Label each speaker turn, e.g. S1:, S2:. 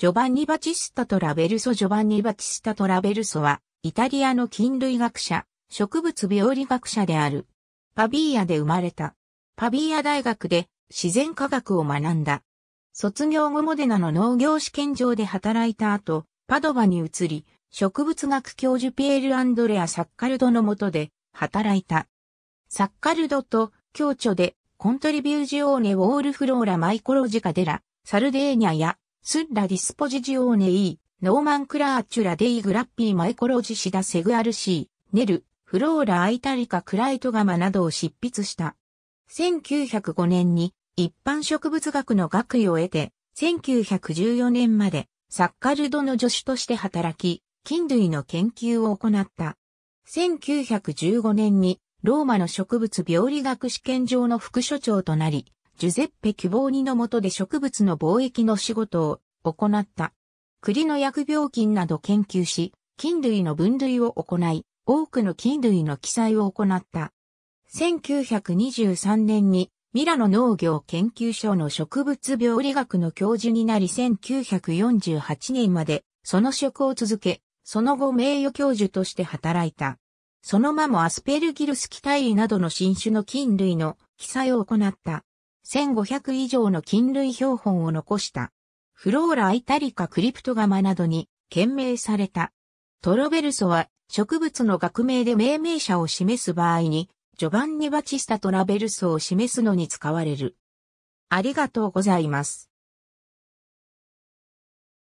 S1: ジョバンニ・バチスタ・トラベルソジョバンニ・バチスタ・トラベルソは、イタリアの菌類学者、植物病理学者である。パビーヤで生まれた。パビーヤ大学で自然科学を学んだ。卒業後モデナの農業試験場で働いた後、パドバに移り、植物学教授ピエール・アンドレア・サッカルドの下で働いた。サッカルドと共著でコントリビュージオーネ・ウォール・フローラ・マイコロジカデラ、サルデーニャやスッラディスポジジオーネイ、ノーマンクラーチュラデイグラッピーマエコロジシダセグアルシー、ネル、フローラ・アイタリカ・クライトガマなどを執筆した。1905年に一般植物学の学位を得て、1914年までサッカルドの助手として働き、菌類の研究を行った。1915年にローマの植物病理学試験場の副所長となり、ジュゼッペ・キュボーニの下で植物の貿易の仕事を行った。栗の薬病菌など研究し、菌類の分類を行い、多くの菌類の記載を行った。1923年にミラノ農業研究所の植物病理学の教授になり1948年までその職を続け、その後名誉教授として働いた。その間もアスペルギルス期対などの新種の菌類の記載を行った。1500以上の菌類標本を残した。フローラ・イタリカ・クリプトガマなどに懸命された。トロベルソは植物の学名で命名者を示す場合に、ジョバンニ・バチスタ・トラベルソを示すのに使われる。ありがとうございます。